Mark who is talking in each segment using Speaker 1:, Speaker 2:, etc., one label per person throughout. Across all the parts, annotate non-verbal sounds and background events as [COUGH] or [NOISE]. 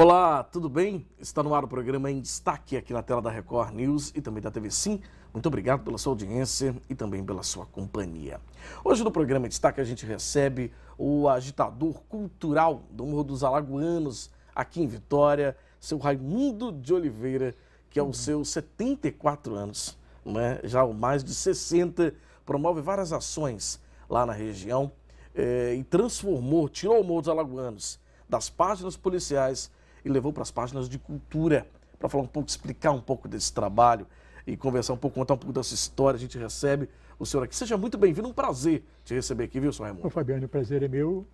Speaker 1: Olá, tudo bem? Está no ar o programa em destaque aqui na tela da Record News e também da TV Sim. Muito obrigado pela sua audiência e também pela sua companhia. Hoje no programa em destaque a gente recebe o agitador cultural do Morro dos Alagoanos aqui em Vitória, seu Raimundo de Oliveira, que aos seus 74 anos, né, já o mais de 60, promove várias ações lá na região eh, e transformou, tirou o Morro dos Alagoanos das páginas policiais e levou para as páginas de cultura, para falar um pouco, explicar um pouco desse trabalho e conversar um pouco, contar um pouco dessa história. A gente recebe o senhor aqui. Seja muito bem-vindo, um prazer te receber aqui, viu, senhor Raimundo? Ô,
Speaker 2: Fabiano, o prazer é meu.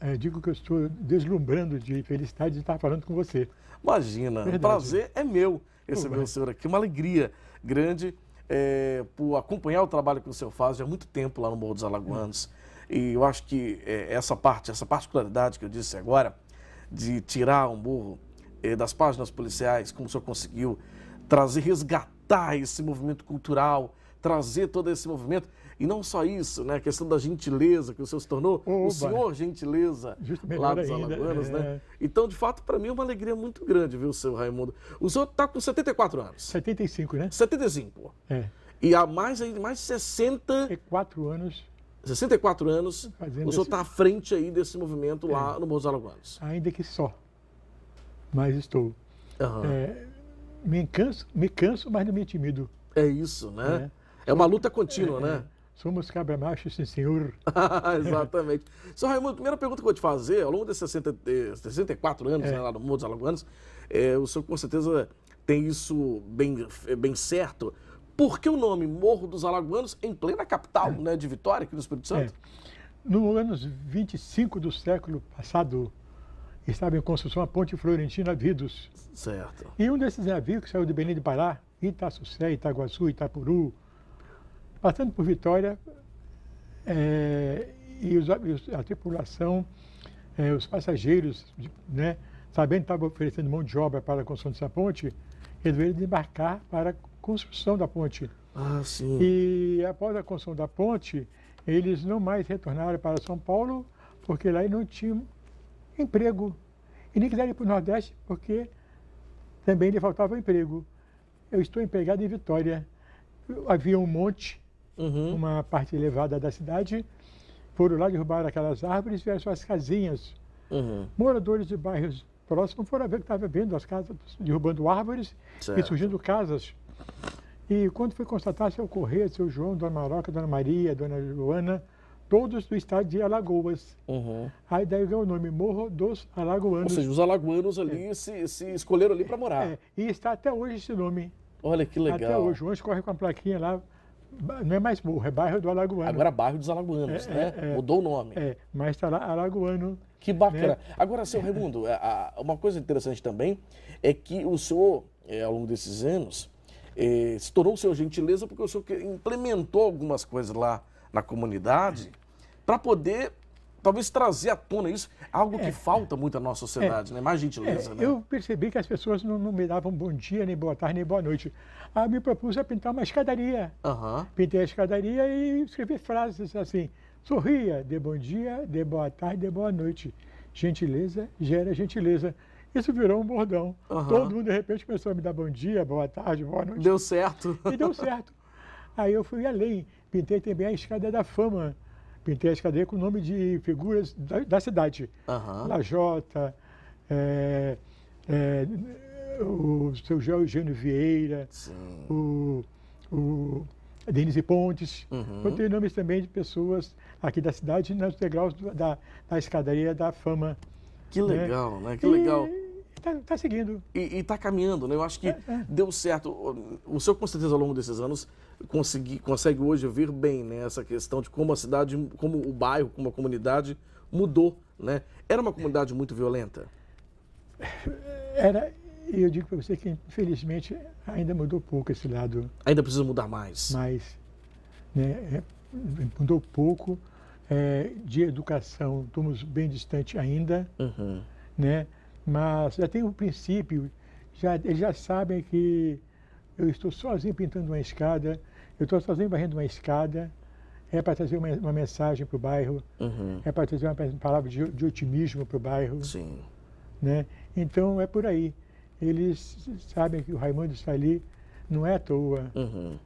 Speaker 2: É, digo que eu estou deslumbrando de felicidade de estar falando com você.
Speaker 1: Imagina, o prazer é meu receber Pô, o senhor aqui. Uma alegria grande é, por acompanhar o trabalho que o senhor faz já há muito tempo lá no Morro dos Alagoanos. É. E eu acho que é, essa parte, essa particularidade que eu disse agora, de tirar um burro eh, das páginas policiais, como o senhor conseguiu trazer, resgatar esse movimento cultural, trazer todo esse movimento. E não só isso, né? A questão da gentileza que o senhor se tornou, Oba. o senhor gentileza lá dos ainda, alagoanos, né? é... né? Então, de fato, para mim é uma alegria muito grande, viu, seu Raimundo? O senhor está com 74 anos. 75, né? 75. É. E há mais, mais de 60... 64 anos 64 anos, Fazendo o senhor está esse... Tá à frente aí desse movimento é. lá no dos Guanos. Ainda
Speaker 2: que só, mas estou. Uhum. É, me, canso, me canso, mas não me intimido.
Speaker 1: É isso, né? É, é uma luta contínua, é, né?
Speaker 2: É. Somos cabra-machos, sim, senhor.
Speaker 1: [LAUGHS] Exatamente. Senhor Raimundo, a primeira pergunta que eu vou te fazer, ao longo desses 60, 64 anos é. né, lá no Morro dos Alagoanos, o senhor com certeza tem isso bem, bem certo, por que o nome Morro dos Alagoanos em plena capital né, de Vitória, aqui no Espírito é. Santo? É.
Speaker 2: No anos 25 do século passado, estava em construção a ponte florentina Vidos. Certo. E um desses navios que saiu de Belém de Pará, Itaçucé, Itaguaçu, Itapuru, passando por Vitória, é, e os, a tripulação, é, os passageiros, né, sabendo que estava oferecendo mão de obra para a construção dessa ponte, resolveram desembarcar para construção da ponte. Ah, sim. E após a construção da ponte, eles não mais retornaram para São Paulo, porque lá não tinham emprego. E nem quiseram ir para o Nordeste, porque também lhe faltava emprego. Eu estou empregado em Vitória. Havia um monte, uhum. uma parte elevada da cidade. Foram lá, derrubaram aquelas árvores, vieram suas casinhas. Uhum. Moradores de bairros próximos foram ver que estavam vendo as casas, derrubando árvores certo. e surgindo casas. E quando foi constatar seu Corrêa, seu João, Dona Maroca, Dona Maria, Dona Joana, todos do estado de Alagoas. Uhum. Aí daí ganhou o nome Morro dos Alagoanos. Ou seja, os
Speaker 1: alagoanos ali é. se, se, escolheram ali para morar. É. E está até hoje esse nome. Olha que legal. Até hoje.
Speaker 2: Hoje corre com a plaquinha lá. Não é mais morro, é bairro do Alagoano. Agora é bairro
Speaker 1: dos Alagoanos, é, né? É, é. Mudou o nome.
Speaker 2: É, mas está lá Alagoano.
Speaker 1: Que né? bacana. Né? Agora, seu Raimundo, uma coisa interessante também é que o senhor, ao longo desses anos, eh, se tornou seu gentileza porque o senhor implementou algumas coisas lá na comunidade para poder talvez trazer à tona isso, algo é, que falta muito na nossa sociedade, é, né? Mais gentileza, é, né? Eu
Speaker 2: percebi que as pessoas não, não, me davam bom dia, nem boa tarde, nem boa noite. Aí ah, me propus a pintar uma escadaria. Uhum. Pintei a escadaria e escrevi frases assim, sorria, dê bom dia, dê boa tarde, dê boa noite. Gentileza gera gentileza. Isso virou um bordão. Uhum. Todo mundo, de repente, começou a me dar bom dia, boa tarde, boa noite. Deu certo. E deu certo. Aí eu fui além. Pintei também a Escada da Fama. Pintei a escada com o nome de figuras da, da cidade. Uhum. Lajota, é, é, o seu João Eugênio Vieira, Sim. o, o Denise Pontes. Uhum. Botei nomes também de pessoas aqui da cidade nos degraus da, da escadaria da fama.
Speaker 1: Que né? legal, né? né? Que e, legal. Está tá seguindo. E está caminhando, né? Eu acho que é, é. deu certo. O senhor, com certeza, ao longo desses anos, consegui, consegue hoje ver bem né, essa questão de como a cidade, como o bairro, como a comunidade mudou, né? Era uma comunidade muito violenta?
Speaker 2: Era, e eu digo para você que, infelizmente, ainda mudou pouco esse lado.
Speaker 1: Ainda precisa mudar mais. Mais, né? É,
Speaker 2: mudou pouco. É, de educação, estamos bem distante ainda, uhum. né? Mas já tem um princípio, já, eles já sabem que eu estou sozinho pintando uma escada, eu estou sozinho varrendo uma escada, é para trazer uma, uma mensagem para o bairro, uhum. é para trazer uma palavra de, de otimismo para o bairro. Sim. Né? Então é por aí. Eles sabem que o Raimundo está ali, não é à toa.
Speaker 1: Uhum.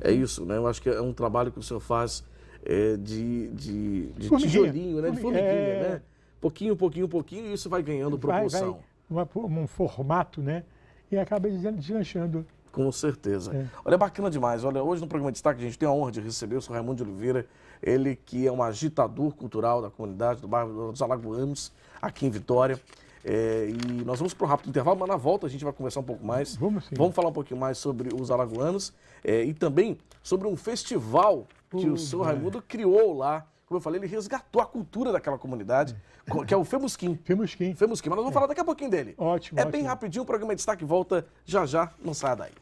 Speaker 1: É isso, né? Eu acho que é um trabalho que o senhor faz é, de, de, de tijolinho, né? De formiguinha, é... né? pouquinho, pouquinho, pouquinho, e isso vai ganhando proporção.
Speaker 2: Vai, uma, um formato, né? E acaba deslanchando.
Speaker 1: Com certeza. É. Olha, é bacana demais. Olha, hoje no programa de Destaque a gente tem a honra de receber o senhor Raimundo de Oliveira, ele que é um agitador cultural da comunidade do bairro dos Alagoanos, aqui em Vitória. É, e nós vamos para um rápido intervalo, mas na volta a gente vai conversar um pouco mais. Vamos sim. Vamos falar um pouquinho mais sobre os alagoanos é, e também sobre um festival que o senhor né? Raimundo criou lá como eu falei, ele resgatou a cultura daquela comunidade, é. que é o Femusquim. [LAUGHS] Femusquim. Femusquim, mas nós vamos é. falar daqui a pouquinho dele. Ótimo. É ótimo. bem rapidinho, o programa de destaque volta já já, não saia daí.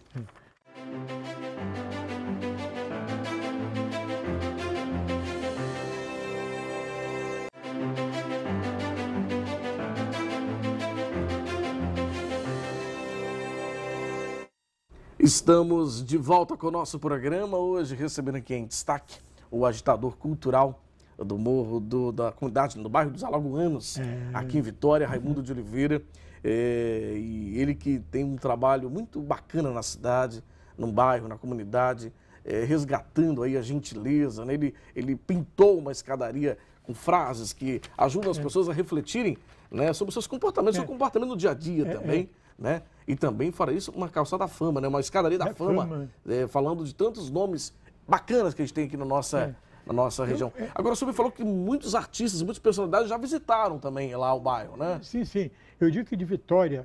Speaker 1: Estamos de volta com o nosso programa, hoje recebendo aqui em destaque o agitador cultural do morro, do, da comunidade, do bairro dos Alagoanos, é. aqui em Vitória, Raimundo de Oliveira. É, e ele que tem um trabalho muito bacana na cidade, no bairro, na comunidade, é, resgatando aí a gentileza. Né? Ele, ele pintou uma escadaria com frases que ajudam as é. pessoas a refletirem né, sobre seus comportamentos, é. seu comportamento no dia a dia é, também. Né? E também fora isso uma calçada da fama, né? uma escadaria da, fama, fama. É, falando de tantos nomes bacanas que a gente tem aqui na nossa na nossa região. Eu, eu, Agora, o senhor falou que muitos artistas, muitas personalidades já visitaram também lá o bairro, né? Sim, sim.
Speaker 2: Eu digo que de Vitória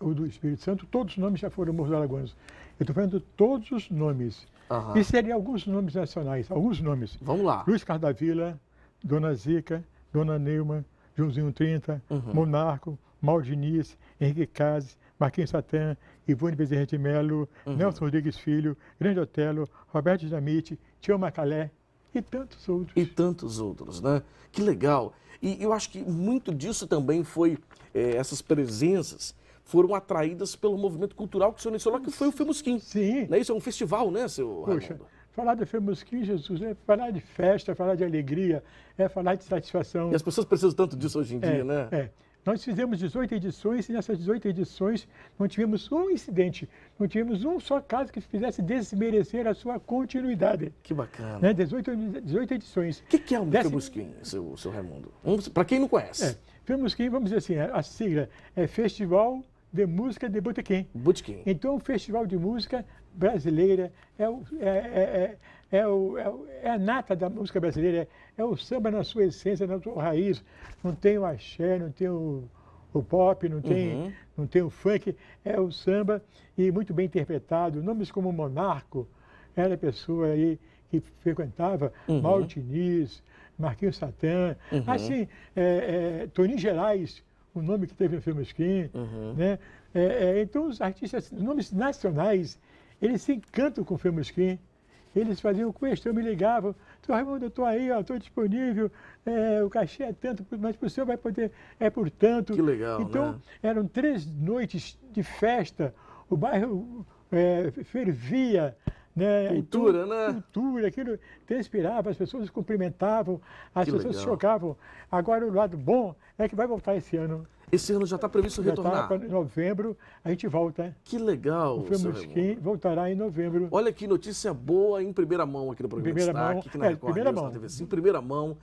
Speaker 2: o do Espírito Santo, todos os nomes já foram Morro do Alagoas. Eu estou falando todos os nomes. Aham. E seriam alguns nomes nacionais, alguns nomes. Vamos lá. Luiz Cardavila, Dona Zica, Dona Neuma, Joãozinho 30, uhum. Monarco, Maldiniz, Henrique Cazes, Marquinhos Satã, Ivone Bezerra de Melo, uhum. Nelson Rodrigues Filho, Grande Otelo, Roberto Jamite, Tio Macalé,
Speaker 1: e tantos outros. E tantos outros, né? Que legal. E eu acho que muito disso também foi é, essas presenças foram atraídas pelo movimento cultural que o senhor mencionou, que foi o Femusquim. Sim. Né? Isso é um festival, né, seu Poxa,
Speaker 2: falar de Femusquim, Jesus, é falar de festa, é falar de alegria, é falar de satisfação. E as pessoas precisam tanto
Speaker 1: disso hoje em é, dia, né?
Speaker 2: É. Nós fizemos 18 edições e nessas 18 edições não tivemos um incidente, não tivemos um só caso que fizesse desmerecer a sua continuidade. Que bacana. Né? 18, 18 edições. O que, que, é o Micro Desse...
Speaker 1: Busquim, seu, seu Raimundo?
Speaker 2: Um, Para quem não conhece. É, Micro Busquim, vamos dizer assim, a, a sigla é Festival de Música de Botequim. Botequim. Então, o Festival de Música Brasileira é, é, é, é é, o, é, o, é a nata da música brasileira, é, é, o samba na sua essência, na sua raiz. Não tem o axé, não tem o, o pop, não tem, uhum. não tem o funk, é o samba e muito bem interpretado. Nomes como Monarco, era pessoa aí que frequentava, uhum. Maltiniz, Marquinhos Satã, uhum. assim, é, é, Toninho Gerais, o um nome que teve no filme Skin, uhum. né? É, é então os artistas, nomes nacionais, eles se encantam com o filme Skin. Eles faziam questão, me ligavam, seu Raimundo, eu estou aí, estou disponível, é, o cachê é tanto, mas o senhor vai poder, é por tanto. Que legal, Então, né? eram três noites de festa, o bairro é, fervia, né? Cultura, então, né? Cultura, aquilo transpirava, as pessoas cumprimentavam, as que pessoas legal. se chocavam. Agora, o lado bom é que vai voltar esse ano.
Speaker 1: Esse ano já está previsto já tá retornar? Tá, em
Speaker 2: novembro a gente volta. É. Que legal, O filme Skin voltará em novembro.
Speaker 1: Olha que notícia boa em primeira mão aqui no programa primeira Destaque, mão, aqui na é, Record primeira News, mão. TV, primeira mão.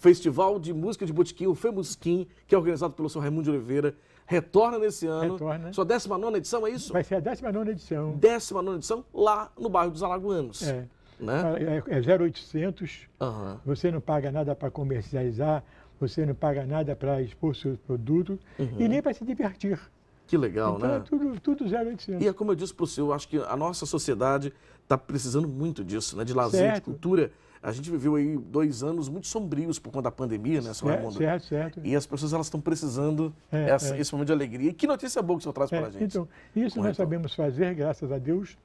Speaker 1: Festival de Música de Botequim, o FEMUSQUIM, que é organizado pelo senhor Raimundo de Oliveira, retorna nesse ano. Retorna. Sua 19 edição, é isso? Vai ser a 19 edição. 19 edição lá no bairro dos Alagoanos. É.
Speaker 2: Né? É, é 0800, uhum. você não paga nada para comercializar, você não paga nada para expor seus produtos uhum. e nem para se divertir.
Speaker 1: Que legal, então, né? É
Speaker 2: tudo, tudo 0800. E é
Speaker 1: como eu disse para o senhor, acho que a nossa sociedade está precisando muito disso, né? De lazer, certo. de cultura. A gente viveu aí dois anos muito sombrios por conta da pandemia, né, senhor Raimundo? Certo, certo. E as pessoas elas estão precisando é, essa, é. esse momento de alegria. E que notícia boa que o senhor traz para a é, gente. Então,
Speaker 2: isso nós sabemos fazer, graças a Deus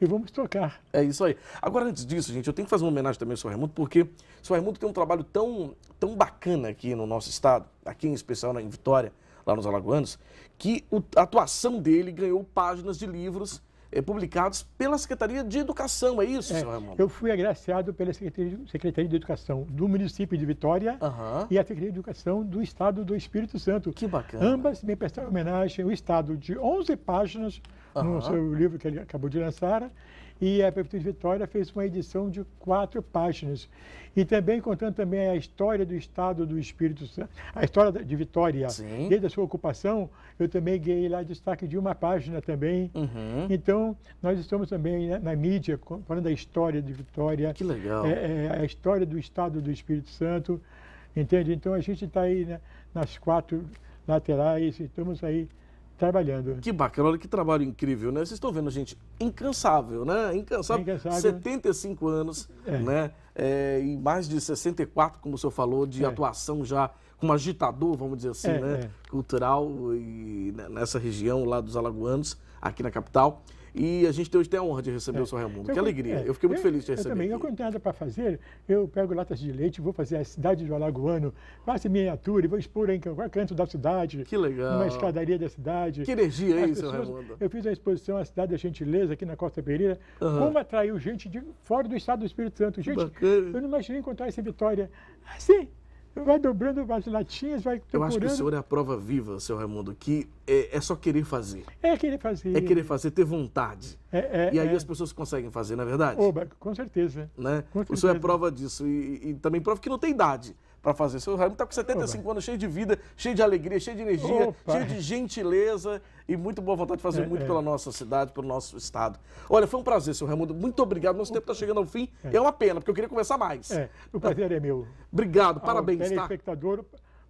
Speaker 2: e vamos tocar.
Speaker 1: É isso aí. Agora, antes disso, gente, eu tenho que fazer uma homenagem também ao Sr. Raimundo, porque o Sr. Raimundo tem um trabalho tão, tão bacana aqui no nosso estado, aqui em especial na, né, em Vitória, lá nos Alagoanos, que a atuação dele ganhou páginas de livros é, publicados pela Secretaria de Educação, é isso, é, Raimundo? Eu
Speaker 2: fui agraciado pela Secretaria, de Educação do município de Vitória uhum. e a Secretaria de Educação do Estado do Espírito Santo. Que bacana. Ambas me prestaram homenagem, ao Estado de 11 páginas uhum. no seu livro que ele acabou de lançar. E a Prefeitura de Vitória fez uma edição de quatro páginas. E também contando também a história do Estado do Espírito Santo, a história de Vitória, Sim. desde a sua ocupação, eu também ganhei lá destaque de uma página também. Uhum. Então, nós estamos também na, na, mídia falando da história de Vitória. Que legal. É, é, a história do Estado do Espírito Santo, entende? Então, a gente está aí né, nas quatro laterais, estamos aí trabalhando.
Speaker 1: Que bacana, olha que trabalho incrível, né? Vocês estão vendo, gente, incansável, né? Incansável, incansável. 75 anos, é. né? É, e mais de 64, como o senhor falou, de é. atuação já como agitador, vamos dizer assim, é, né? É. Cultural e nessa região lá dos Alagoanos, aqui na capital. E a gente hoje tem a honra de receber é. o seu Raimundo. Então, eu, que alegria. É. Eu fiquei muito eu, feliz de receber. Eu também.
Speaker 2: Aqui. Eu não tenho nada para fazer. Eu pego latas de leite, vou fazer a cidade de Alagoano, faço miniatura e vou expor em qualquer canto da cidade. Que legal. Numa escadaria da cidade. Que energia, é As hein, Raimundo? Eu fiz a exposição A Cidade da Gentileza aqui na Costa Pereira. Uhum. Como atraiu gente de fora do estado do Espírito Santo. Gente, Bacana. eu não imaginei encontrar essa vitória assim vai dobrando as latinhas, vai procurando. Eu acho que o senhor
Speaker 1: é a prova viva, seu Raimundo, que é, é só querer fazer.
Speaker 2: É querer fazer. É querer
Speaker 1: fazer, ter vontade.
Speaker 2: É, é, e aí é. as
Speaker 1: pessoas conseguem fazer, não é verdade?
Speaker 2: Oba, com certeza.
Speaker 1: Né? Com certeza. O senhor é prova disso e, e também prova que não tem idade para fazer. O seu Raimundo está com 75 anos, cheio de vida, cheio de alegria, cheio de energia, Opa. cheio de gentileza e muito boa vontade de fazer é, muito é. pela nossa cidade, pelo nosso estado. Olha, foi um prazer, seu Raimundo. Muito obrigado. Nosso tempo está chegando ao fim. É. é. uma pena, porque eu queria conversar mais. É, o tá? prazer é meu. Obrigado, ao parabéns. Tá?
Speaker 2: Telespectador,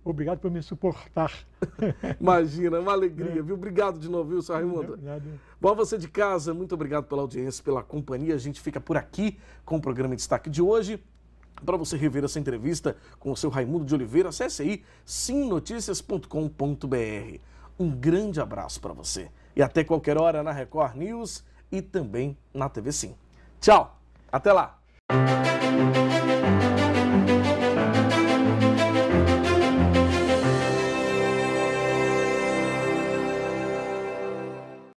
Speaker 2: obrigado por me suportar.
Speaker 1: [LAUGHS] Imagina, uma alegria, é. viu? Obrigado de novo, viu, senhor Raimundo? Obrigado. É Bom, você de casa, muito obrigado pela audiência, pela companhia. A gente fica por aqui com o programa em destaque de hoje. Para você rever essa entrevista com o seu Raimundo de Oliveira, acesse aí simnoticias.com.br. Um grande abraço para você e até qualquer hora na Record News e também na TV Sim. Tchau, até lá!